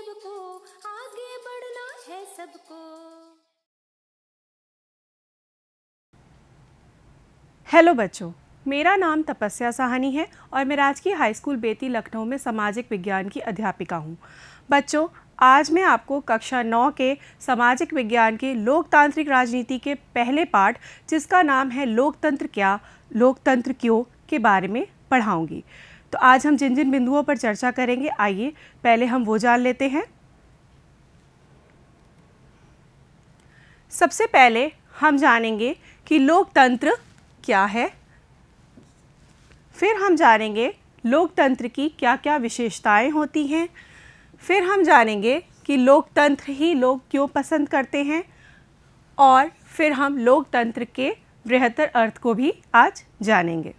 सबको आगे बढ़ना है सबको हेलो बच्चों मेरा नाम तपस्या साहनी है और मैं राजकीय हाई स्कूल बेती लखनऊ में सामाजिक विज्ञान की अध्यापिका हूँ बच्चों आज मैं आपको कक्षा नौ के सामाजिक विज्ञान के लोकतांत्रिक राजनीति के पहले पाठ जिसका नाम है लोकतंत्र क्या लोकतंत्र क्यों के बारे में पढ़ाऊँगी तो आज हम जिन जिन बिंदुओं पर चर्चा करेंगे आइए पहले हम वो जान लेते हैं सबसे पहले हम जानेंगे कि लोकतंत्र क्या है फिर हम जानेंगे लोकतंत्र की क्या क्या विशेषताएं होती हैं फिर हम जानेंगे कि लोकतंत्र ही लोग क्यों पसंद करते हैं और फिर हम लोकतंत्र के बृहत्तर अर्थ को भी आज जानेंगे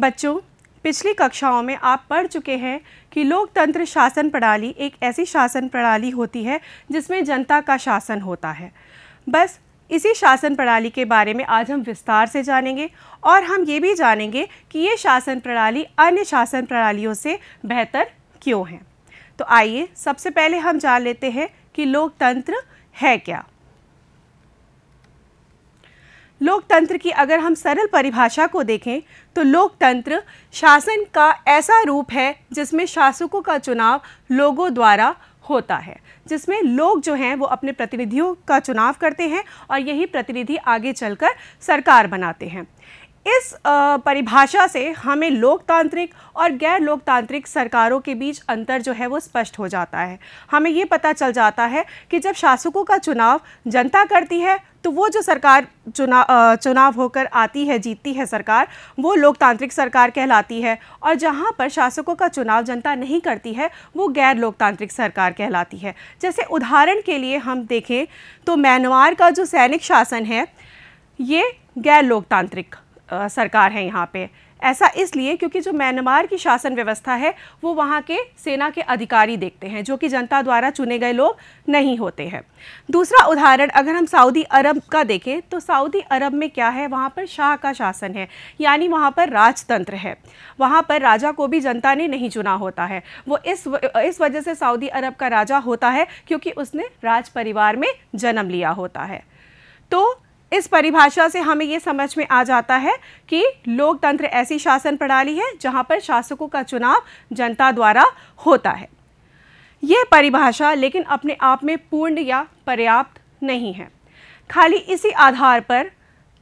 बच्चों पिछली कक्षाओं में आप पढ़ चुके हैं कि लोकतंत्र शासन प्रणाली एक ऐसी शासन प्रणाली होती है जिसमें जनता का शासन होता है बस इसी शासन प्रणाली के बारे में आज हम विस्तार से जानेंगे और हम ये भी जानेंगे कि ये शासन प्रणाली अन्य शासन प्रणालियों से बेहतर क्यों है तो आइए सबसे पहले हम जान लेते हैं कि लोकतंत्र है क्या लोकतंत्र की अगर हम सरल परिभाषा को देखें तो लोकतंत्र शासन का ऐसा रूप है जिसमें शासकों का चुनाव लोगों द्वारा होता है जिसमें लोग जो हैं वो अपने प्रतिनिधियों का चुनाव करते हैं और यही प्रतिनिधि आगे चलकर सरकार बनाते हैं इस परिभाषा से हमें लोकतांत्रिक और गैर लोकतांत्रिक सरकारों के बीच अंतर जो है वो स्पष्ट हो जाता है हमें ये पता चल जाता है कि जब शासकों का चुनाव जनता करती है तो वो जो सरकार चुनाव चुनाव होकर आती है जीतती है सरकार वो लोकतांत्रिक सरकार कहलाती है और जहाँ पर शासकों का चुनाव जनता नहीं करती है वो गैर लोकतांत्रिक सरकार कहलाती है जैसे उदाहरण के लिए हम देखें तो म्यांमार का जो सैनिक शासन है ये गैर लोकतांत्रिक आ, सरकार है यहाँ पे ऐसा इसलिए क्योंकि जो म्यांमार की शासन व्यवस्था है वो वहाँ के सेना के अधिकारी देखते हैं जो कि जनता द्वारा चुने गए लोग नहीं होते हैं दूसरा उदाहरण अगर हम सऊदी अरब का देखें तो सऊदी अरब में क्या है वहाँ पर शाह का शासन है यानी वहाँ पर राजतंत्र है वहाँ पर राजा को भी जनता ने नहीं चुना होता है वो इस व, इस वजह से सऊदी अरब का राजा होता है क्योंकि उसने राज परिवार में जन्म लिया होता है तो इस परिभाषा से हमें ये समझ में आ जाता है कि लोकतंत्र ऐसी शासन प्रणाली है जहाँ पर शासकों का चुनाव जनता द्वारा होता है यह परिभाषा लेकिन अपने आप में पूर्ण या पर्याप्त नहीं है खाली इसी आधार पर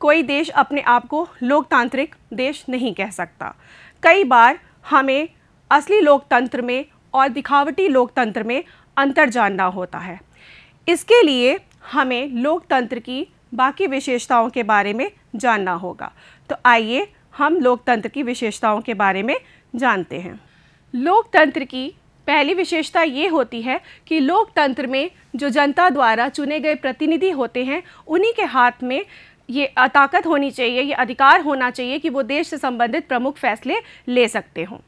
कोई देश अपने आप को लोकतांत्रिक देश नहीं कह सकता कई बार हमें असली लोकतंत्र में और दिखावटी लोकतंत्र में अंतर जानना होता है इसके लिए हमें लोकतंत्र की बाकी विशेषताओं के बारे में जानना होगा तो आइए हम लोकतंत्र की विशेषताओं के बारे में जानते हैं लोकतंत्र की पहली विशेषता ये होती है कि लोकतंत्र में जो जनता द्वारा चुने गए प्रतिनिधि होते हैं उन्हीं के हाथ में ये ताकत होनी चाहिए ये अधिकार होना चाहिए कि वो देश से संबंधित प्रमुख फैसले ले सकते हों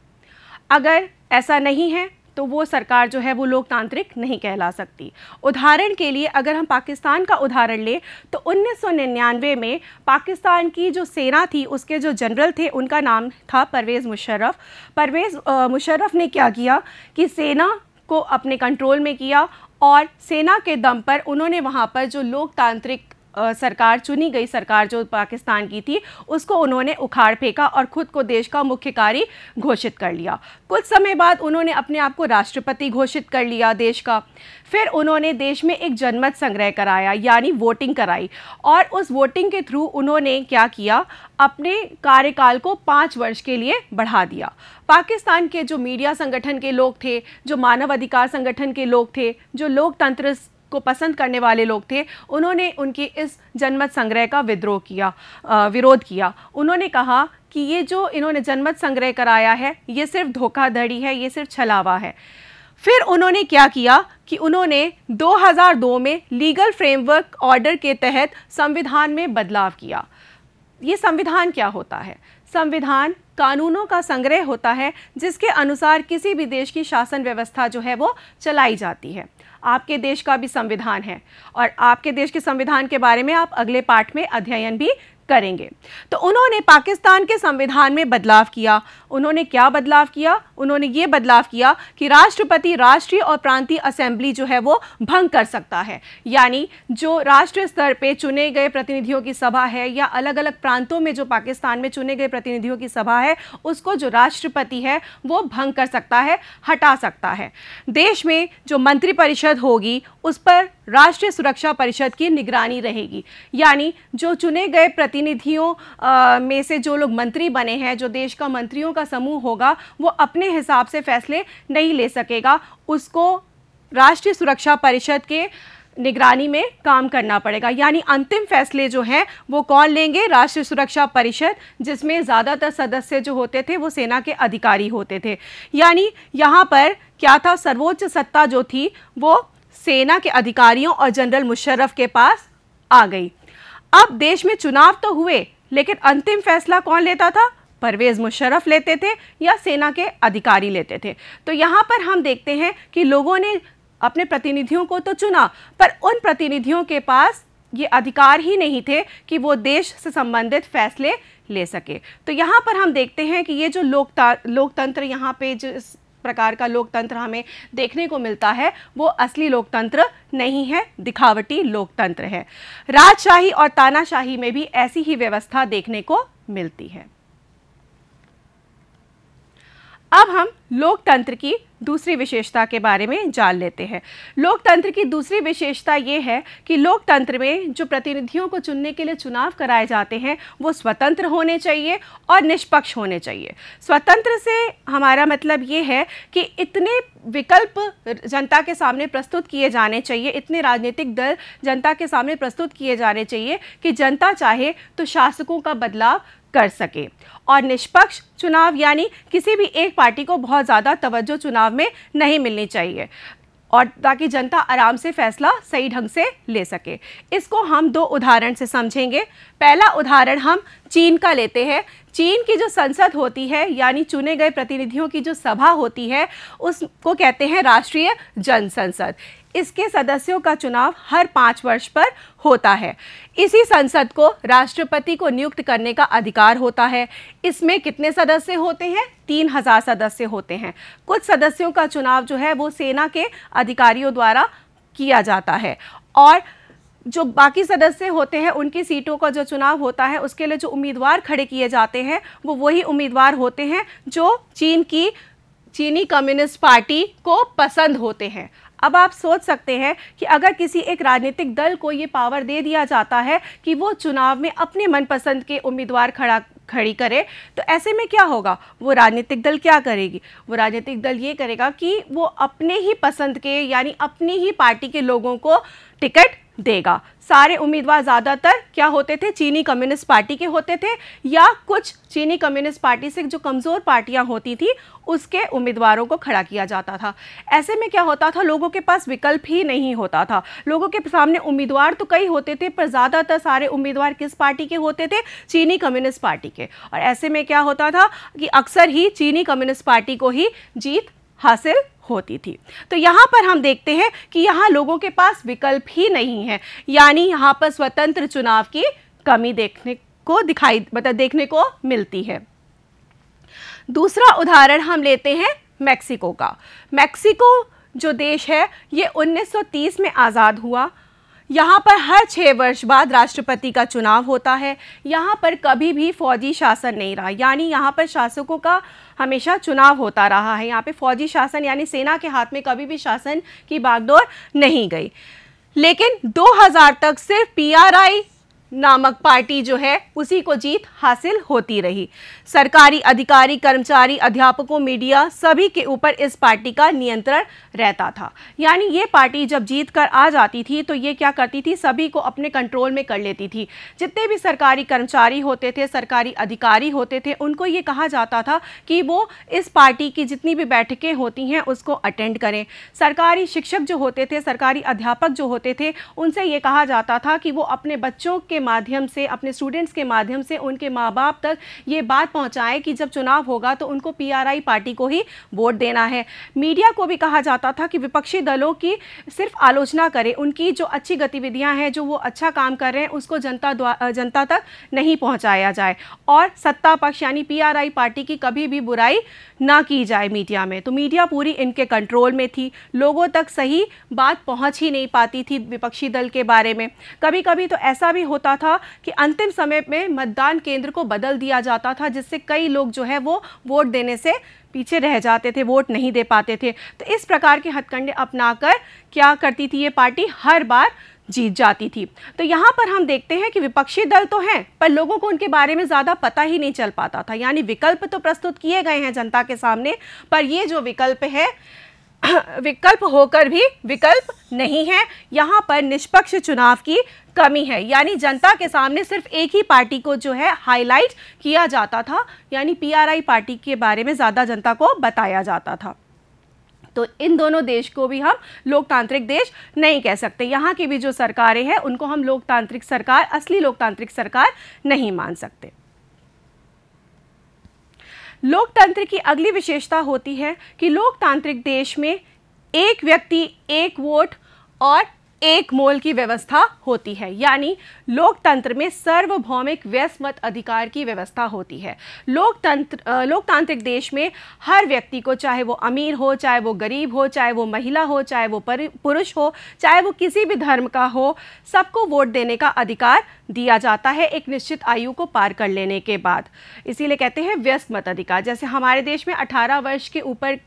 अगर ऐसा नहीं है तो वो सरकार जो है वो लोकतांत्रिक नहीं कहला सकती उदाहरण के लिए अगर हम पाकिस्तान का उदाहरण लें तो 1999 में पाकिस्तान की जो सेना थी उसके जो जनरल थे उनका नाम था परवेज़ मुशर्रफ परवेज़ मुशर्रफ ने क्या किया कि सेना को अपने कंट्रोल में किया और सेना के दम पर उन्होंने वहाँ पर जो लोकतांत्रिक सरकार चुनी गई सरकार जो पाकिस्तान की थी उसको उन्होंने उखाड़ फेंका और ख़ुद को देश का मुख्यकारी घोषित कर लिया कुछ समय बाद उन्होंने अपने आप को राष्ट्रपति घोषित कर लिया देश का फिर उन्होंने देश में एक जनमत संग्रह कराया यानी वोटिंग कराई और उस वोटिंग के थ्रू उन्होंने क्या किया अपने कार्यकाल को पाँच वर्ष के लिए बढ़ा दिया पाकिस्तान के जो मीडिया संगठन के लोग थे जो मानव अधिकार संगठन के लोग थे जो लोकतंत्र को पसंद करने वाले लोग थे उन्होंने उनकी इस जनमत संग्रह का विद्रोह किया आ, विरोध किया उन्होंने कहा कि ये जो इन्होंने जनमत संग्रह कराया है ये सिर्फ धोखाधड़ी है ये सिर्फ छलावा है फिर उन्होंने क्या किया कि उन्होंने 2002 में लीगल फ्रेमवर्क ऑर्डर के तहत संविधान में बदलाव किया ये संविधान क्या होता है संविधान कानूनों का संग्रह होता है जिसके अनुसार किसी भी देश की शासन व्यवस्था जो है वो चलाई जाती है आपके देश का भी संविधान है और आपके देश के संविधान के बारे में आप अगले पाठ में अध्ययन भी करेंगे तो उन्होंने पाकिस्तान के संविधान में बदलाव किया उन्होंने क्या बदलाव किया उन्होंने ये बदलाव किया कि राष्ट्रपति राष्ट्रीय और प्रांतीय असेंबली जो है वो भंग कर सकता है यानी जो राष्ट्रीय स्तर पे चुने गए प्रतिनिधियों की सभा है या अलग अलग प्रांतों में जो पाकिस्तान में चुने गए प्रतिनिधियों की सभा है उसको जो राष्ट्रपति है वो भंग कर सकता है हटा सकता है देश में जो मंत्रिपरिषद होगी उस पर राष्ट्रीय सुरक्षा परिषद की निगरानी रहेगी यानी जो चुने गए प्रति प्रतिनिधियों में से जो लोग मंत्री बने हैं जो देश का मंत्रियों का समूह होगा वो अपने हिसाब से फैसले नहीं ले सकेगा उसको राष्ट्रीय सुरक्षा परिषद के निगरानी में काम करना पड़ेगा यानी अंतिम फैसले जो हैं वो कौन लेंगे राष्ट्रीय सुरक्षा परिषद जिसमें ज़्यादातर सदस्य जो होते थे वो सेना के अधिकारी होते थे यानी यहाँ पर क्या था सर्वोच्च सत्ता जो थी वो सेना के अधिकारियों और जनरल मुशर्रफ के पास आ गई अब देश में चुनाव तो हुए लेकिन अंतिम फैसला कौन लेता था परवेज़ मुशर्रफ लेते थे या सेना के अधिकारी लेते थे तो यहाँ पर हम देखते हैं कि लोगों ने अपने प्रतिनिधियों को तो चुना पर उन प्रतिनिधियों के पास ये अधिकार ही नहीं थे कि वो देश से संबंधित फैसले ले सके तो यहाँ पर हम देखते हैं कि ये जो लोकता लोकतंत्र यहाँ पे जो प्रकार का लोकतंत्र हमें देखने को मिलता है वो असली लोकतंत्र नहीं है दिखावटी लोकतंत्र है राजशाही और तानाशाही में भी ऐसी ही व्यवस्था देखने को मिलती है अब हम लोकतंत्र की दूसरी विशेषता के बारे में जान लेते हैं लोकतंत्र की दूसरी विशेषता ये है कि लोकतंत्र में जो प्रतिनिधियों को चुनने के लिए चुनाव कराए जाते हैं वो स्वतंत्र होने चाहिए और निष्पक्ष होने चाहिए स्वतंत्र से हमारा मतलब ये है कि इतने विकल्प जनता के सामने प्रस्तुत किए जाने चाहिए इतने राजनीतिक दल जनता के सामने प्रस्तुत किए जाने चाहिए कि जनता चाहे तो शासकों का बदलाव कर सके और निष्पक्ष चुनाव यानी किसी भी एक पार्टी को बहुत ज़्यादा तवज्जो चुनाव में नहीं मिलनी चाहिए और ताकि जनता आराम से फैसला सही ढंग से ले सके इसको हम दो उदाहरण से समझेंगे पहला उदाहरण हम चीन का लेते हैं चीन की जो संसद होती है यानी चुने गए प्रतिनिधियों की जो सभा होती है उसको कहते हैं राष्ट्रीय जन संसद इसके सदस्यों का चुनाव हर पाँच वर्ष पर होता है इसी संसद को राष्ट्रपति को नियुक्त करने का अधिकार होता है इसमें कितने सदस्य होते हैं तीन हजार सदस्य होते हैं कुछ सदस्यों का चुनाव जो है वो सेना के अधिकारियों द्वारा किया जाता है और जो बाकी सदस्य होते हैं उनकी सीटों का जो चुनाव होता है उसके लिए जो उम्मीदवार खड़े किए जाते हैं वो वही उम्मीदवार होते हैं जो चीन की चीनी कम्युनिस्ट पार्टी को पसंद होते हैं अब आप सोच सकते हैं कि अगर किसी एक राजनीतिक दल को ये पावर दे दिया जाता है कि वो चुनाव में अपने मनपसंद के उम्मीदवार खड़ा खड़ी करे तो ऐसे में क्या होगा वो राजनीतिक दल क्या करेगी वो राजनीतिक दल ये करेगा कि वो अपने ही पसंद के यानी अपनी ही पार्टी के लोगों को टिकट देगा सारे उम्मीदवार ज़्यादातर क्या होते थे चीनी कम्युनिस्ट पार्टी के होते थे या कुछ चीनी कम्युनिस्ट पार्टी से जो कमज़ोर पार्टियां होती थी उसके उम्मीदवारों को खड़ा किया जाता था ऐसे में क्या होता था लोगों के पास विकल्प ही नहीं होता था लोगों के सामने उम्मीदवार तो कई होते थे पर ज़्यादातर सारे उम्मीदवार किस पार्टी के होते थे चीनी कम्युनिस्ट पार्टी के और ऐसे में क्या होता था कि अक्सर ही चीनी कम्युनिस्ट पार्टी को ही जीत हासिल होती थी तो यहाँ पर हम देखते हैं कि यहाँ लोगों के पास विकल्प ही नहीं है यानी यहाँ पर स्वतंत्र चुनाव की कमी देखने को दिखाई मतलब देखने को मिलती है दूसरा उदाहरण हम लेते हैं मैक्सिको का मैक्सिको जो देश है ये 1930 में आज़ाद हुआ यहाँ पर हर छः वर्ष बाद राष्ट्रपति का चुनाव होता है यहाँ पर कभी भी फौजी शासन नहीं रहा यानी यहाँ पर शासकों का हमेशा चुनाव होता रहा है यहाँ पे फौजी शासन यानी सेना के हाथ में कभी भी शासन की बागडोर नहीं गई लेकिन 2000 तक सिर्फ पीआरआई नामक पार्टी जो है उसी को जीत हासिल होती रही सरकारी अधिकारी कर्मचारी अध्यापकों मीडिया सभी के ऊपर इस पार्टी का नियंत्रण रहता था यानी ये पार्टी जब जीत कर आ जाती थी तो ये क्या करती थी सभी को अपने कंट्रोल में कर लेती थी जितने भी सरकारी कर्मचारी होते थे सरकारी अधिकारी होते थे उनको ये कहा जाता था कि वो इस पार्टी की जितनी भी बैठकें होती हैं उसको अटेंड करें सरकारी शिक्षक जो होते थे सरकारी अध्यापक जो होते थे उनसे ये कहा जाता था कि वो अपने बच्चों के माध्यम से अपने स्टूडेंट्स के माध्यम से उनके माँ बाप तक ये बात पहुँचाएँ कि जब चुनाव होगा तो उनको पी पार्टी को ही वोट देना है मीडिया को भी कहा जाता था कि विपक्षी दलों की सिर्फ आलोचना करें उनकी जो अच्छी गतिविधियाँ हैं जो वो अच्छा काम कर रहे हैं उसको जनता जनता तक नहीं पहुँचाया जाए और सत्ता पक्ष यानी पी पार्टी की कभी भी बुराई ना की जाए मीडिया में तो मीडिया पूरी इनके कंट्रोल में थी लोगों तक सही बात पहुंच ही नहीं पाती थी विपक्षी दल के बारे में कभी कभी तो ऐसा भी होता होता था कि अंतिम समय में मतदान केंद्र को बदल दिया जाता था जिससे कई लोग जो है वो वोट देने से पीछे रह जाते थे वोट नहीं दे पाते थे तो इस प्रकार के हथकंडे अपनाकर क्या करती थी ये पार्टी हर बार जीत जाती थी तो यहाँ पर हम देखते हैं कि विपक्षी दल तो हैं पर लोगों को उनके बारे में ज़्यादा पता ही नहीं चल पाता था यानी विकल्प तो प्रस्तुत किए गए हैं जनता के सामने पर ये जो विकल्प है विकल्प होकर भी विकल्प नहीं है यहाँ पर निष्पक्ष चुनाव की कमी है यानी जनता के सामने सिर्फ एक ही पार्टी को जो है हाईलाइट किया जाता था यानी पीआरआई पार्टी के बारे में ज़्यादा जनता को बताया जाता था तो इन दोनों देश को भी हम लोकतांत्रिक देश नहीं कह सकते यहाँ की भी जो सरकारें हैं उनको हम लोकतांत्रिक सरकार असली लोकतांत्रिक सरकार नहीं मान सकते लोकतंत्र की अगली विशेषता होती है कि लोकतांत्रिक देश में एक व्यक्ति एक वोट और एक मोल की व्यवस्था होती है यानी लोकतंत्र में सार्वभौमिक व्यस्मत अधिकार की व्यवस्था होती है लोकतंत्र लोकतांत्रिक देश में हर व्यक्ति को चाहे वो अमीर हो चाहे वो गरीब हो चाहे वो महिला हो चाहे वो पुरुष हो चाहे वो किसी भी धर्म का हो सबको वोट देने का अधिकार दिया जाता है एक निश्चित आयु को पार कर लेने के बाद इसीलिए कहते हैं मत अधिकार जैसे हमारे देश में अठारह वर्ष के ऊपर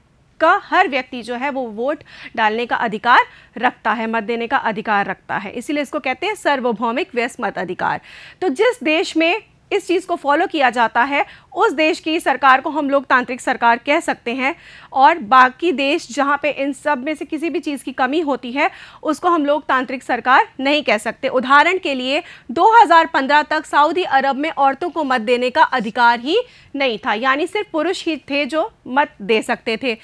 का हर व्यक्ति जो है वो वोट डालने का अधिकार रखता है मत देने का अधिकार रखता है इसीलिए इसको कहते हैं सार्वभौमिक व्यस्त मत अधिकार तो जिस देश में इस चीज़ को फॉलो किया जाता है उस देश की सरकार को हम लोग तांत्रिक सरकार कह सकते हैं और बाकी देश जहाँ पे इन सब में से किसी भी चीज़ की कमी होती है उसको हम लोग तांत्रिक सरकार नहीं कह सकते उदाहरण के लिए 2015 तक सऊदी अरब में औरतों को मत देने का अधिकार ही नहीं था यानी सिर्फ पुरुष ही थे जो मत दे सकते थे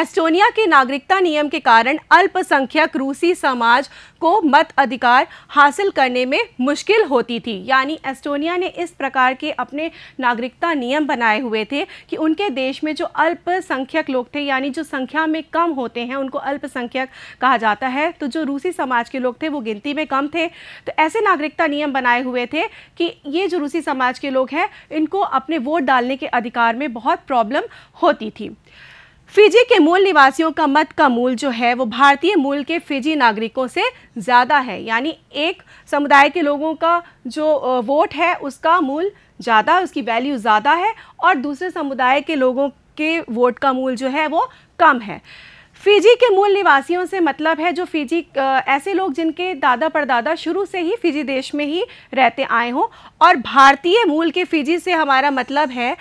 एस्टोनिया के नागरिकता नियम के कारण अल्पसंख्यक रूसी समाज को मत अधिकार हासिल करने में मुश्किल होती थी यानी एस्टोनिया ने इस प्रकार के अपने नागरिकता नियम बनाए हुए थे कि उनके देश में जो अल्पसंख्यक लोग थे यानी जो संख्या में कम होते हैं उनको अल्पसंख्यक कहा जाता है तो जो रूसी समाज के लोग थे वो गिनती में कम थे तो ऐसे नागरिकता नियम बनाए हुए थे कि ये जो रूसी समाज के लोग हैं इनको अपने वोट डालने के अधिकार में बहुत प्रॉब्लम होती थी फिजी के मूल निवासियों का मत का मूल जो है वो भारतीय मूल के फिजी नागरिकों से ज़्यादा है यानी एक समुदाय के लोगों का जो वोट है उसका मूल ज़्यादा है उसकी वैल्यू ज़्यादा है और दूसरे समुदाय के लोगों के वोट का मूल जो है वो कम है फिजी के मूल निवासियों से मतलब है जो फिजी ऐसे लोग जिनके दादा परदादा शुरू से ही फिजी देश में ही रहते आए हों और भारतीय मूल के फिजी से हमारा मतलब है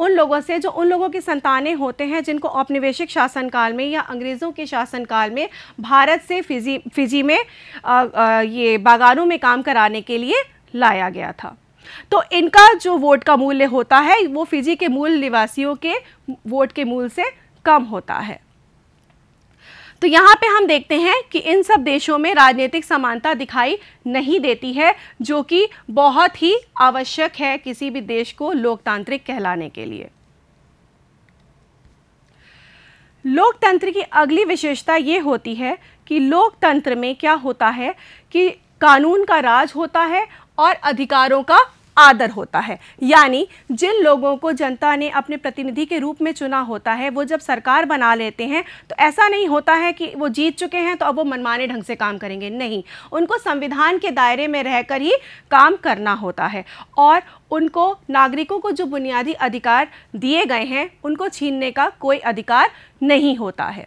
उन लोगों से जो उन लोगों की संतानें होते हैं जिनको औपनिवेशिक शासनकाल में या अंग्रेज़ों के शासनकाल में भारत से फिजी फिजी में आ, आ, ये बागानों में काम कराने के लिए लाया गया था तो इनका जो वोट का मूल्य होता है वो फिजी के मूल निवासियों के वोट के मूल से कम होता है तो यहाँ पे हम देखते हैं कि इन सब देशों में राजनीतिक समानता दिखाई नहीं देती है जो कि बहुत ही आवश्यक है किसी भी देश को लोकतांत्रिक कहलाने के लिए लोकतंत्र की अगली विशेषता ये होती है कि लोकतंत्र में क्या होता है कि कानून का राज होता है और अधिकारों का आदर होता है यानी जिन लोगों को जनता ने अपने प्रतिनिधि के रूप में चुना होता है वो जब सरकार बना लेते हैं तो ऐसा नहीं होता है कि वो जीत चुके हैं तो अब वो मनमाने ढंग से काम करेंगे नहीं उनको संविधान के दायरे में रहकर ही काम करना होता है और उनको नागरिकों को जो बुनियादी अधिकार दिए गए हैं उनको छीनने का कोई अधिकार नहीं होता है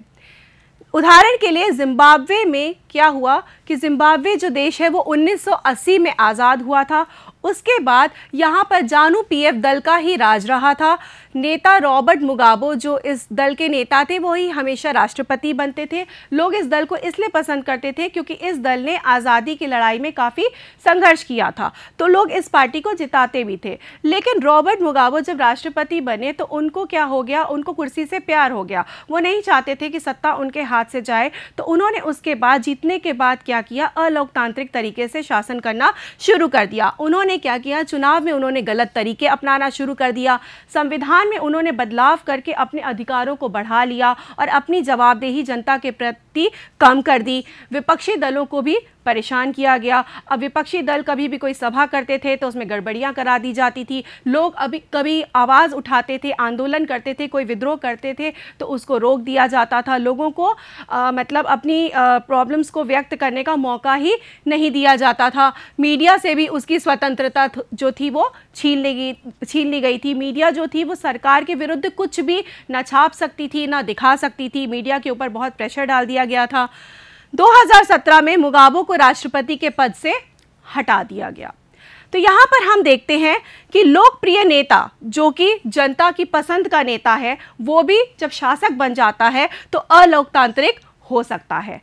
उदाहरण के लिए जिम्बाब्वे में क्या हुआ कि जिम्बाब्वे जो देश है वो 1980 में आज़ाद हुआ था उसके बाद यहाँ पर जानू पीएफ दल का ही राज रहा था नेता रॉबर्ट मुगाबो जो इस दल के नेता थे वो ही हमेशा राष्ट्रपति बनते थे लोग इस दल को इसलिए पसंद करते थे क्योंकि इस दल ने आज़ादी की लड़ाई में काफ़ी संघर्ष किया था तो लोग इस पार्टी को जिताते भी थे लेकिन रॉबर्ट मुगाबो जब राष्ट्रपति बने तो उनको क्या हो गया उनको कुर्सी से प्यार हो गया वो नहीं चाहते थे कि सत्ता उनके हाथ से जाए तो उन्होंने उसके बाद जीतने के बाद क्या क्या किया अलोकतांत्रिक तरीके से शासन करना शुरू कर दिया उन्होंने क्या किया चुनाव में उन्होंने गलत तरीके अपनाना शुरू कर दिया संविधान में उन्होंने बदलाव करके अपने अधिकारों को बढ़ा लिया और अपनी जवाबदेही जनता के प्रति कम कर दी विपक्षी दलों को भी परेशान किया गया अब विपक्षी दल कभी भी कोई सभा करते थे तो उसमें गड़बड़ियाँ करा दी जाती थी लोग अभी कभी आवाज़ उठाते थे आंदोलन करते थे कोई विद्रोह करते थे तो उसको रोक दिया जाता था लोगों को आ, मतलब अपनी प्रॉब्लम्स को व्यक्त करने का मौका ही नहीं दिया जाता था मीडिया से भी उसकी स्वतंत्रता जो थी वो छीन ली गई छीन ली गई थी मीडिया जो थी वो सरकार के विरुद्ध कुछ भी ना छाप सकती थी ना दिखा सकती थी मीडिया के ऊपर बहुत प्रेशर डाल दिया गया था 2017 में मुगाबो को राष्ट्रपति के पद से हटा दिया गया तो यहाँ पर हम देखते हैं कि लोकप्रिय नेता जो कि जनता की पसंद का नेता है वो भी जब शासक बन जाता है तो अलोकतांत्रिक हो सकता है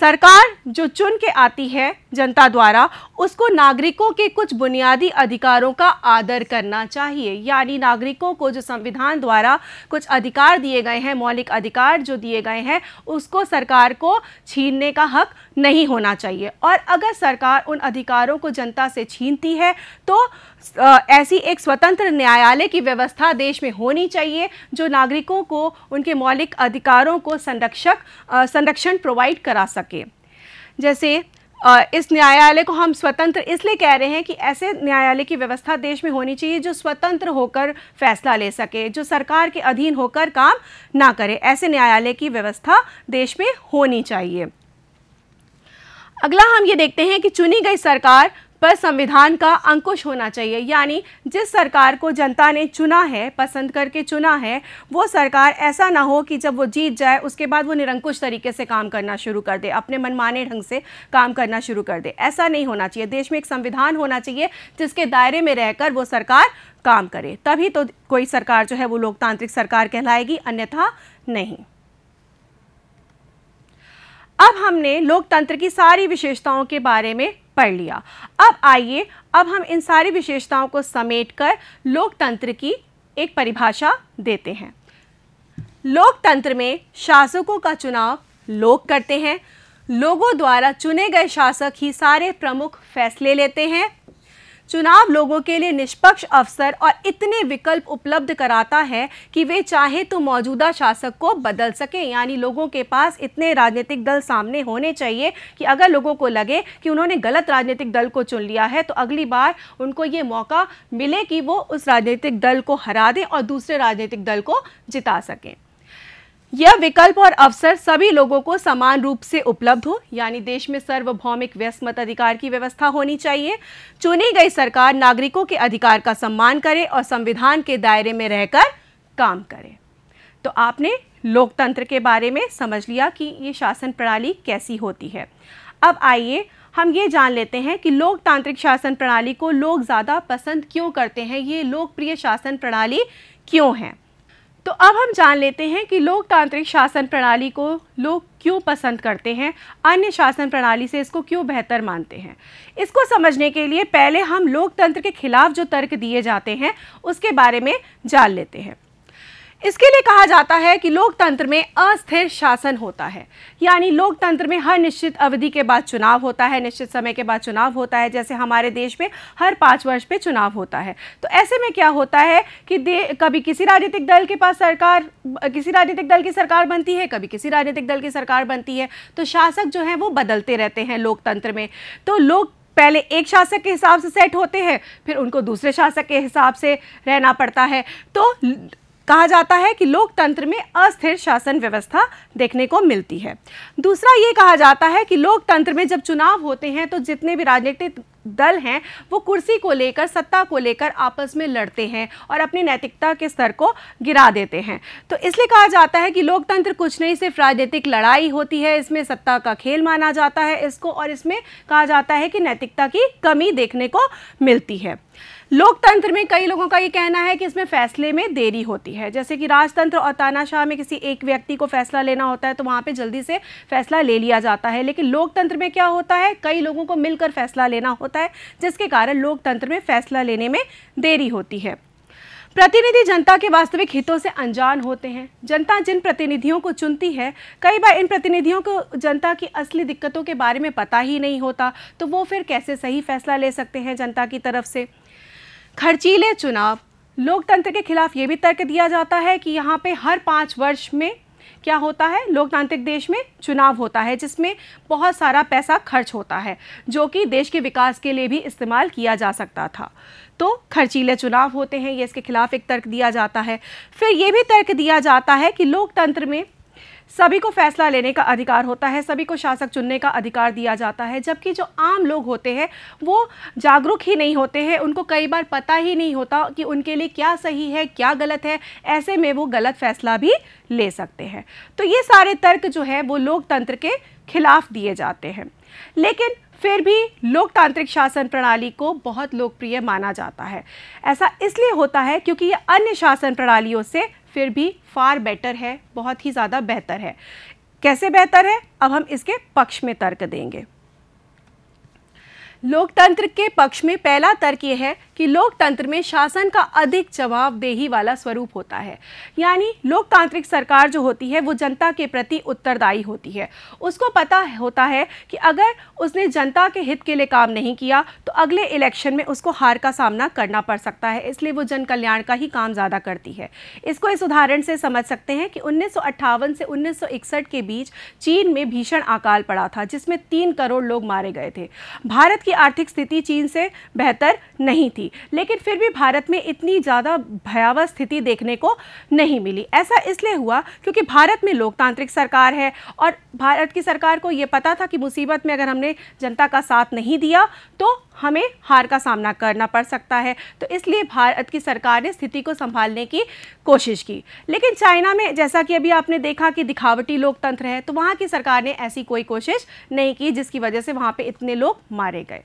सरकार जो चुन के आती है जनता द्वारा उसको नागरिकों के कुछ बुनियादी अधिकारों का आदर करना चाहिए यानी नागरिकों को जो संविधान द्वारा कुछ अधिकार दिए गए हैं मौलिक अधिकार जो दिए गए हैं उसको सरकार को छीनने का हक नहीं होना चाहिए और अगर सरकार उन अधिकारों को जनता से छीनती है तो ऐसी एक स्वतंत्र न्यायालय की व्यवस्था देश में होनी चाहिए जो नागरिकों को उनके मौलिक अधिकारों को संरक्षक संरक्षण प्रोवाइड करा सके जैसे इस न्यायालय को हम स्वतंत्र इसलिए कह रहे हैं कि ऐसे न्यायालय की व्यवस्था देश में होनी चाहिए जो स्वतंत्र होकर फैसला ले सके जो सरकार के अधीन होकर काम ना करे ऐसे न्यायालय की व्यवस्था देश में होनी चाहिए अगला हम ये देखते हैं कि चुनी गई सरकार पर संविधान का अंकुश होना चाहिए यानी जिस सरकार को जनता ने चुना है पसंद करके चुना है वो सरकार ऐसा ना हो कि जब वो जीत जाए उसके बाद वो निरंकुश तरीके से काम करना शुरू कर दे अपने मनमाने ढंग से काम करना शुरू कर दे ऐसा नहीं होना चाहिए देश में एक संविधान होना चाहिए जिसके दायरे में रहकर वो सरकार काम करे तभी तो कोई सरकार जो है वो लोकतांत्रिक सरकार कहलाएगी अन्यथा नहीं अब हमने लोकतंत्र की सारी विशेषताओं के बारे में पढ़ लिया अब आइए अब हम इन सारी विशेषताओं को समेटकर लोकतंत्र की एक परिभाषा देते हैं लोकतंत्र में शासकों का चुनाव लोग करते हैं लोगों द्वारा चुने गए शासक ही सारे प्रमुख फैसले लेते हैं चुनाव लोगों के लिए निष्पक्ष अवसर और इतने विकल्प उपलब्ध कराता है कि वे चाहे तो मौजूदा शासक को बदल सकें यानी लोगों के पास इतने राजनीतिक दल सामने होने चाहिए कि अगर लोगों को लगे कि उन्होंने गलत राजनीतिक दल को चुन लिया है तो अगली बार उनको ये मौका मिले कि वो उस राजनीतिक दल को हरा दें और दूसरे राजनीतिक दल को जिता सकें यह विकल्प और अवसर सभी लोगों को समान रूप से उपलब्ध हो यानी देश में सार्वभौमिक मत अधिकार की व्यवस्था होनी चाहिए चुनी गई सरकार नागरिकों के अधिकार का सम्मान करे और संविधान के दायरे में रहकर काम करे तो आपने लोकतंत्र के बारे में समझ लिया कि ये शासन प्रणाली कैसी होती है अब आइए हम ये जान लेते हैं कि लोकतांत्रिक शासन प्रणाली को लोग ज़्यादा पसंद क्यों करते हैं ये लोकप्रिय शासन प्रणाली क्यों है तो अब हम जान लेते हैं कि लोकतांत्रिक शासन प्रणाली को लोग क्यों पसंद करते हैं अन्य शासन प्रणाली से इसको क्यों बेहतर मानते हैं इसको समझने के लिए पहले हम लोकतंत्र के खिलाफ जो तर्क दिए जाते हैं उसके बारे में जान लेते हैं इसके लिए कहा जाता है कि लोकतंत्र में अस्थिर शासन होता है यानी लोकतंत्र में हर निश्चित अवधि के बाद चुनाव होता है निश्चित समय के बाद चुनाव होता है जैसे हमारे देश में हर पाँच वर्ष पे चुनाव होता है तो ऐसे में क्या होता है कि कभी किसी राजनीतिक दल के पास सरकार किसी राजनीतिक दल की सरकार बनती है कभी किसी राजनीतिक दल की सरकार बनती है तो शासक जो है वो बदलते रहते हैं लोकतंत्र में तो लोक पहले एक शासक के हिसाब से सेट होते हैं फिर उनको दूसरे शासक के हिसाब से रहना पड़ता है तो कहा जाता है कि लोकतंत्र में अस्थिर शासन व्यवस्था देखने को मिलती है दूसरा ये कहा जाता है कि लोकतंत्र में जब चुनाव होते हैं तो जितने भी राजनीतिक दल हैं वो कुर्सी को लेकर सत्ता को लेकर आपस में लड़ते हैं और अपनी नैतिकता के स्तर को गिरा देते हैं तो इसलिए कहा जाता है कि लोकतंत्र कुछ नहीं सिर्फ राजनीतिक लड़ाई होती है इसमें सत्ता का खेल माना जाता है इसको और इसमें कहा जाता है कि नैतिकता की कमी देखने को मिलती है लोकतंत्र में कई लोगों का ये कहना है कि इसमें फैसले में देरी होती है जैसे कि राजतंत्र और तानाशाह में किसी एक व्यक्ति को फैसला लेना होता है तो वहाँ पे जल्दी से फैसला ले लिया जाता है लेकिन लोकतंत्र में क्या होता है कई लोगों को मिलकर फैसला लेना होता है जिसके कारण लोकतंत्र में फैसला लेने में देरी होती है प्रतिनिधि जनता के वास्तविक हितों से अनजान होते हैं जनता जिन प्रतिनिधियों को चुनती है कई बार इन प्रतिनिधियों को जनता की असली दिक्कतों के बारे में पता ही नहीं होता तो वो फिर कैसे सही फैसला ले सकते हैं जनता की तरफ से खर्चीले चुनाव लोकतंत्र के खिलाफ ये भी तर्क दिया जाता है कि यहाँ पे हर पाँच वर्ष में क्या होता है लोकतांत्रिक देश में चुनाव होता है जिसमें बहुत सारा पैसा खर्च होता है जो कि देश के विकास के लिए भी इस्तेमाल किया जा सकता था तो खर्चीले चुनाव होते हैं ये इसके खिलाफ एक तर्क दिया जाता है फिर ये भी तर्क दिया जाता है कि लोकतंत्र में सभी को फैसला लेने का अधिकार होता है सभी को शासक चुनने का अधिकार दिया जाता है जबकि जो आम लोग होते हैं वो जागरूक ही नहीं होते हैं उनको कई बार पता ही नहीं होता कि उनके लिए क्या सही है क्या गलत है ऐसे में वो गलत फैसला भी ले सकते हैं तो ये सारे तर्क जो है वो लोकतंत्र के खिलाफ दिए जाते हैं लेकिन फिर भी लोकतांत्रिक शासन प्रणाली को बहुत लोकप्रिय माना जाता है ऐसा इसलिए होता है क्योंकि ये अन्य शासन प्रणालियों से फिर भी फार बेटर है बहुत ही ज़्यादा बेहतर है कैसे बेहतर है अब हम इसके पक्ष में तर्क देंगे लोकतंत्र के पक्ष में पहला तर्क यह है कि लोकतंत्र में शासन का अधिक जवाबदेही वाला स्वरूप होता है यानी लोकतांत्रिक सरकार जो होती है वो जनता के प्रति उत्तरदायी होती है उसको पता होता है कि अगर उसने जनता के हित के लिए काम नहीं किया तो अगले इलेक्शन में उसको हार का सामना करना पड़ सकता है इसलिए वो जन कल्याण का ही काम ज़्यादा करती है इसको इस उदाहरण से समझ सकते हैं कि उन्नीस से उन्नीस के बीच चीन में भीषण अकाल पड़ा था जिसमें तीन करोड़ लोग मारे गए थे भारत की आर्थिक स्थिति चीन से बेहतर नहीं थी लेकिन फिर भी भारत में इतनी ज़्यादा भयावह स्थिति देखने को नहीं मिली ऐसा इसलिए हुआ क्योंकि भारत में लोकतांत्रिक सरकार है और भारत की सरकार को ये पता था कि मुसीबत में अगर हमने जनता का साथ नहीं दिया तो हमें हार का सामना करना पड़ सकता है तो इसलिए भारत की सरकार ने स्थिति को संभालने की कोशिश की लेकिन चाइना में जैसा कि अभी आपने देखा कि दिखावटी लोकतंत्र है तो वहाँ की सरकार ने ऐसी कोई कोशिश नहीं की जिसकी वजह से वहाँ पे इतने लोग मारे गए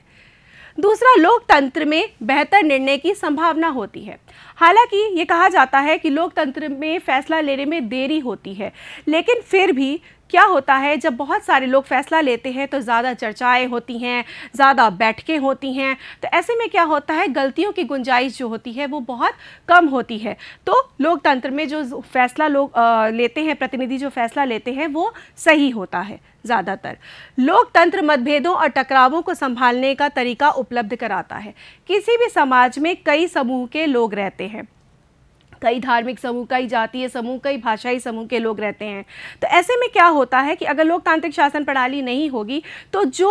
दूसरा लोकतंत्र में बेहतर निर्णय की संभावना होती है हालांकि ये कहा जाता है कि लोकतंत्र में फैसला लेने में देरी होती है लेकिन फिर भी क्या होता है जब बहुत सारे लोग फैसला लेते हैं तो ज़्यादा चर्चाएं होती हैं ज़्यादा बैठकें होती हैं तो ऐसे में क्या होता है गलतियों की गुंजाइश जो होती है वो बहुत कम होती है तो लोकतंत्र में जो फैसला लोग लेते हैं प्रतिनिधि जो फैसला लेते हैं वो सही होता है ज़्यादातर लोकतंत्र मतभेदों और टकरावों को संभालने का तरीका उपलब्ध कराता है किसी भी समाज में कई समूह के लोग रहते हैं कई धार्मिक समूह कई जातीय समूह कई भाषाई समूह के लोग रहते हैं तो ऐसे में क्या होता है कि अगर लोकतांत्रिक शासन प्रणाली नहीं होगी तो जो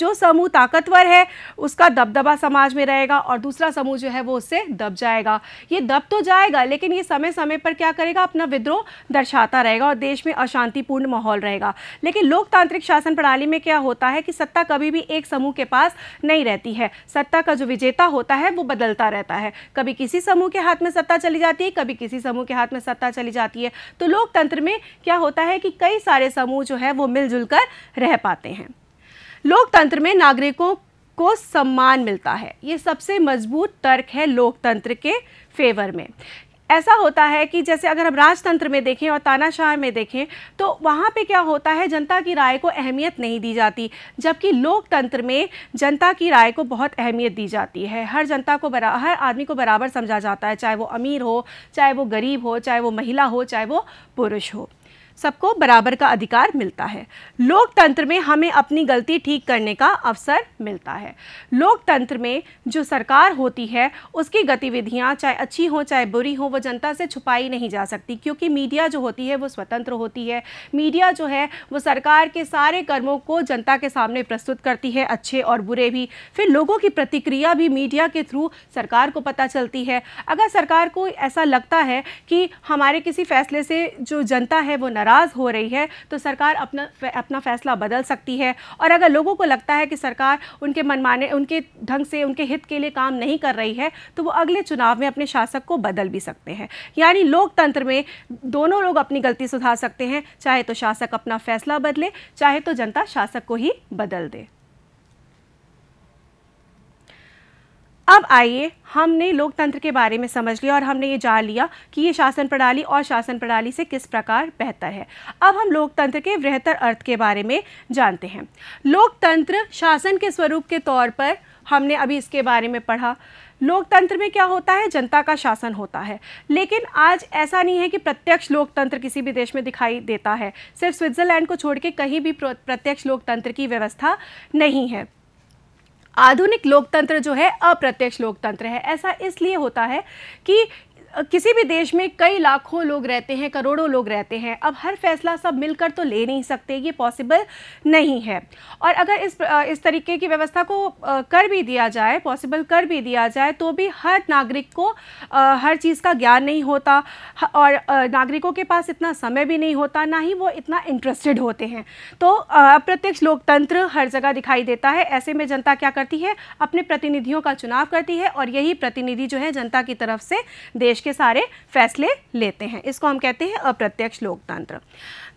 जो समूह ताकतवर है उसका दबदबा समाज में रहेगा और दूसरा समूह जो है वो उससे दब जाएगा ये दब तो जाएगा लेकिन ये समय समय पर क्या करेगा अपना विद्रोह दर्शाता रहेगा और देश में अशांतिपूर्ण माहौल रहेगा लेकिन लोकतांत्रिक शासन प्रणाली में क्या होता है कि सत्ता कभी भी एक समूह के पास नहीं रहती है सत्ता का जो विजेता होता है वो बदलता रहता है कभी किसी समूह के हाथ में सत्ता चली चली जाती है कभी किसी समूह के हाथ में सत्ता चली जाती है तो लोकतंत्र में क्या होता है कि कई सारे समूह जो है वो मिलजुल कर रह पाते हैं लोकतंत्र में नागरिकों को सम्मान मिलता है ये सबसे मजबूत तर्क है लोकतंत्र के फेवर में ऐसा होता है कि जैसे अगर हम राजतंत्र में देखें और तानाशाह में देखें तो वहाँ पे क्या होता है जनता की राय को अहमियत नहीं दी जाती जबकि लोकतंत्र में जनता की राय को बहुत अहमियत दी जाती है हर जनता को बरा हर आदमी को बराबर समझा जाता है चाहे वो अमीर हो चाहे वो गरीब हो चाहे वो महिला हो चाहे वो पुरुष हो सबको बराबर का अधिकार मिलता है लोकतंत्र में हमें अपनी गलती ठीक करने का अवसर मिलता है लोकतंत्र में जो सरकार होती है उसकी गतिविधियाँ चाहे अच्छी हों चाहे बुरी हों वो जनता से छुपाई नहीं जा सकती क्योंकि मीडिया जो होती है वो स्वतंत्र होती है मीडिया जो है वो सरकार के सारे कर्मों को जनता के सामने प्रस्तुत करती है अच्छे और बुरे भी फिर लोगों की प्रतिक्रिया भी मीडिया के थ्रू सरकार को पता चलती है अगर सरकार को ऐसा लगता है कि हमारे किसी फैसले से जो जनता है वो न नाराज़ हो रही है तो सरकार अपना अपना फैसला बदल सकती है और अगर लोगों को लगता है कि सरकार उनके मनमाने उनके ढंग से उनके हित के लिए काम नहीं कर रही है तो वो अगले चुनाव में अपने शासक को बदल भी सकते हैं यानी लोकतंत्र में दोनों लोग अपनी गलती सुधार सकते हैं चाहे तो शासक अपना फैसला बदले चाहे तो जनता शासक को ही बदल दे अब आइए हमने लोकतंत्र के बारे में समझ लिया और हमने ये जान लिया कि ये शासन प्रणाली और शासन प्रणाली से किस प्रकार बेहतर है अब हम लोकतंत्र के बेहतर अर्थ के बारे में जानते हैं लोकतंत्र शासन के स्वरूप के तौर पर हमने अभी इसके बारे में पढ़ा लोकतंत्र में क्या होता है जनता का शासन होता है लेकिन आज ऐसा नहीं है कि प्रत्यक्ष लोकतंत्र किसी भी देश में दिखाई देता है सिर्फ स्विट्ज़रलैंड को छोड़ के कहीं भी प्रत्यक्ष लोकतंत्र की व्यवस्था नहीं है आधुनिक लोकतंत्र जो है अप्रत्यक्ष लोकतंत्र है ऐसा इसलिए होता है कि किसी भी देश में कई लाखों लोग रहते हैं करोड़ों लोग रहते हैं अब हर फैसला सब मिलकर तो ले नहीं सकते ये पॉसिबल नहीं है और अगर इस इस तरीके की व्यवस्था को कर भी दिया जाए पॉसिबल कर भी दिया जाए तो भी हर नागरिक को हर चीज़ का ज्ञान नहीं होता और नागरिकों के पास इतना समय भी नहीं होता ना ही वो इतना इंटरेस्टेड होते हैं तो अप्रत्यक्ष लोकतंत्र हर जगह दिखाई देता है ऐसे में जनता क्या करती है अपने प्रतिनिधियों का चुनाव करती है और यही प्रतिनिधि जो है जनता की तरफ से देश के सारे फैसले लेते हैं इसको हम कहते हैं अप्रत्यक्ष लोकतंत्र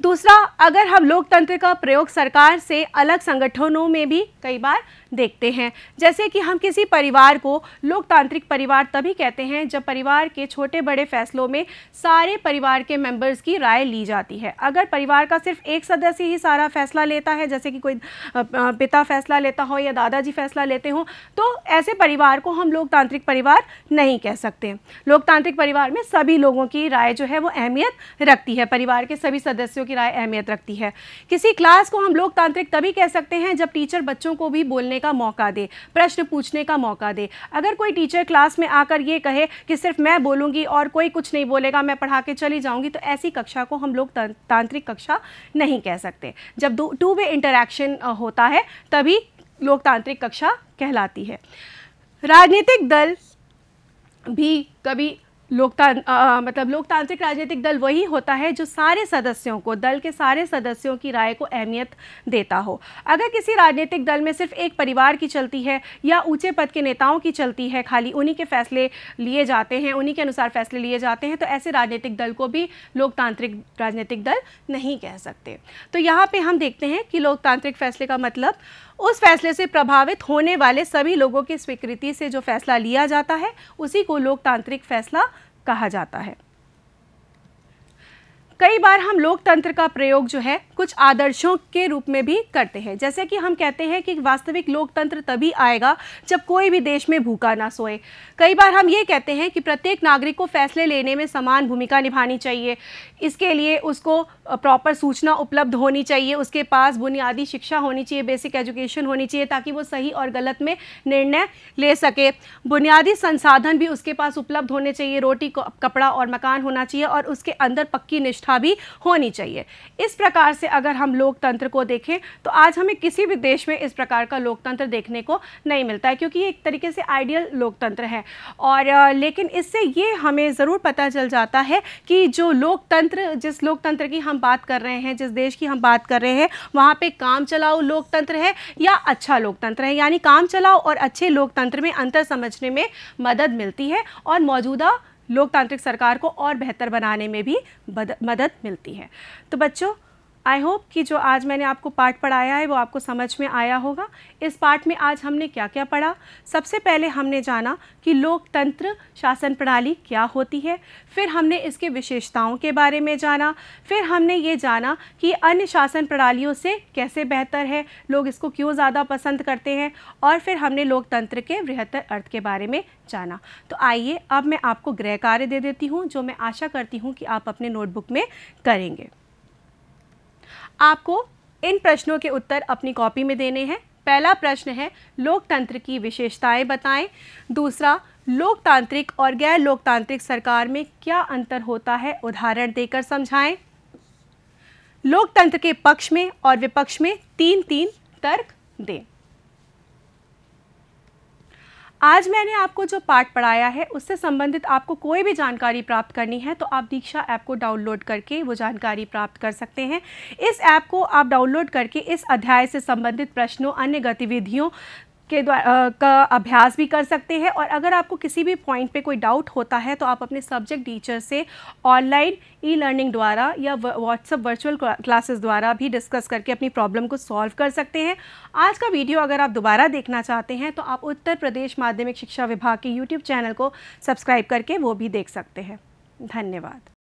दूसरा अगर हम लोकतंत्र का प्रयोग सरकार से अलग संगठनों में भी कई बार देखते हैं जैसे कि हम किसी परिवार को लोकतांत्रिक परिवार तभी कहते हैं जब परिवार के छोटे बड़े फैसलों में सारे परिवार के मेंबर्स की राय ली जाती है अगर परिवार का सिर्फ एक सदस्य ही सारा फैसला लेता है जैसे कि कोई पिता फैसला लेता हो या दादाजी फैसला लेते हों तो ऐसे परिवार को हम लोकतांत्रिक परिवार नहीं कह सकते लोकतांत्रिक परिवार में सभी लोगों की राय जो है वो अहमियत रखती है परिवार के सभी सदस्यों की राय अहमियत रखती है किसी क्लास को हम लोकतांत्रिक तभी कह सकते हैं जब टीचर बच्चों को भी बोलने का मौका दे प्रश्न पूछने का मौका दे अगर कोई टीचर क्लास में आकर ये कहे कि सिर्फ मैं बोलूँगी और कोई कुछ नहीं बोलेगा मैं पढ़ा के चली जाऊँगी तो ऐसी कक्षा को हम लोग तांत्रिक कक्षा नहीं कह सकते जब टू वे इंटरेक्शन होता है तभी लोकतांत्रिक कक्षा कहलाती है राजनीतिक दल भी कभी लोकतांत्र मतलब लोकतांत्रिक राजनीतिक दल वही होता है जो सारे सदस्यों को दल के सारे सदस्यों की राय को अहमियत देता हो अगर किसी राजनीतिक दल में सिर्फ एक परिवार की चलती है या ऊंचे पद के नेताओं की चलती है खाली उन्हीं के फैसले लिए जाते हैं उन्हीं के अनुसार फैसले लिए जाते हैं तो ऐसे राजनीतिक दल को भी लोकतांत्रिक राजनीतिक दल नहीं कह सकते तो यहाँ पर हम देखते हैं कि लोकतांत्रिक फैसले का मतलब उस फैसले से प्रभावित होने वाले सभी लोगों की स्वीकृति से जो फैसला लिया जाता है उसी को लोकतांत्रिक फैसला कहा जाता है कई बार हम लोकतंत्र का प्रयोग जो है कुछ आदर्शों के रूप में भी करते हैं जैसे कि हम कहते हैं कि वास्तविक लोकतंत्र तभी आएगा जब कोई भी देश में भूखा ना सोए कई बार हम ये कहते हैं कि प्रत्येक नागरिक को फैसले लेने में समान भूमिका निभानी चाहिए इसके लिए उसको प्रॉपर सूचना उपलब्ध होनी चाहिए उसके पास बुनियादी शिक्षा होनी चाहिए बेसिक एजुकेशन होनी चाहिए ताकि वो सही और गलत में निर्णय ले सके बुनियादी संसाधन भी उसके पास उपलब्ध होने चाहिए रोटी कपड़ा और मकान होना चाहिए और उसके अंदर पक्की निष्ठा व्यवस्था भी होनी चाहिए इस प्रकार से अगर हम लोकतंत्र को देखें तो आज हमें किसी भी देश में इस प्रकार का लोकतंत्र देखने को नहीं मिलता है क्योंकि ये एक तरीके से आइडियल लोकतंत्र है और लेकिन इससे ये हमें ज़रूर पता चल जाता है कि जो लोकतंत्र जिस लोकतंत्र की हम बात कर रहे हैं जिस देश की हम बात कर रहे हैं वहाँ पर काम चलाओ लोकतंत्र है या अच्छा लोकतंत्र है यानी काम चलाओ और अच्छे लोकतंत्र में अंतर समझने में मदद मिलती है और मौजूदा लोकतांत्रिक सरकार को और बेहतर बनाने में भी मदद मिलती है तो बच्चों आई होप कि जो आज मैंने आपको पाठ पढ़ाया है वो आपको समझ में आया होगा इस पाठ में आज हमने क्या क्या पढ़ा सबसे पहले हमने जाना कि लोकतंत्र शासन प्रणाली क्या होती है फिर हमने इसके विशेषताओं के बारे में जाना फिर हमने ये जाना कि अन्य शासन प्रणालियों से कैसे बेहतर है लोग इसको क्यों ज़्यादा पसंद करते हैं और फिर हमने लोकतंत्र के बृहत्तर अर्थ के बारे में जाना तो आइए अब मैं आपको गृह कार्य दे देती हूँ जो मैं आशा करती हूँ कि आप अपने नोटबुक में करेंगे आपको इन प्रश्नों के उत्तर अपनी कॉपी में देने हैं पहला प्रश्न है लोकतंत्र की विशेषताएं बताएं दूसरा लोकतांत्रिक और गैर लोकतांत्रिक सरकार में क्या अंतर होता है उदाहरण देकर समझाएं लोकतंत्र के पक्ष में और विपक्ष में तीन तीन तर्क दें आज मैंने आपको जो पाठ पढ़ाया है उससे संबंधित आपको कोई भी जानकारी प्राप्त करनी है तो आप दीक्षा ऐप को डाउनलोड करके वो जानकारी प्राप्त कर सकते हैं इस ऐप को आप डाउनलोड करके इस अध्याय से संबंधित प्रश्नों अन्य गतिविधियों के द्वारा का अभ्यास भी कर सकते हैं और अगर आपको किसी भी पॉइंट पे कोई डाउट होता है तो आप अपने सब्जेक्ट टीचर से ऑनलाइन ई लर्निंग द्वारा या व्हाट्सअप वर्चुअल क्लासेस द्वारा भी डिस्कस करके अपनी प्रॉब्लम को सॉल्व कर सकते हैं आज का वीडियो अगर आप दोबारा देखना चाहते हैं तो आप उत्तर प्रदेश माध्यमिक शिक्षा विभाग के यूट्यूब चैनल को सब्सक्राइब करके वो भी देख सकते हैं धन्यवाद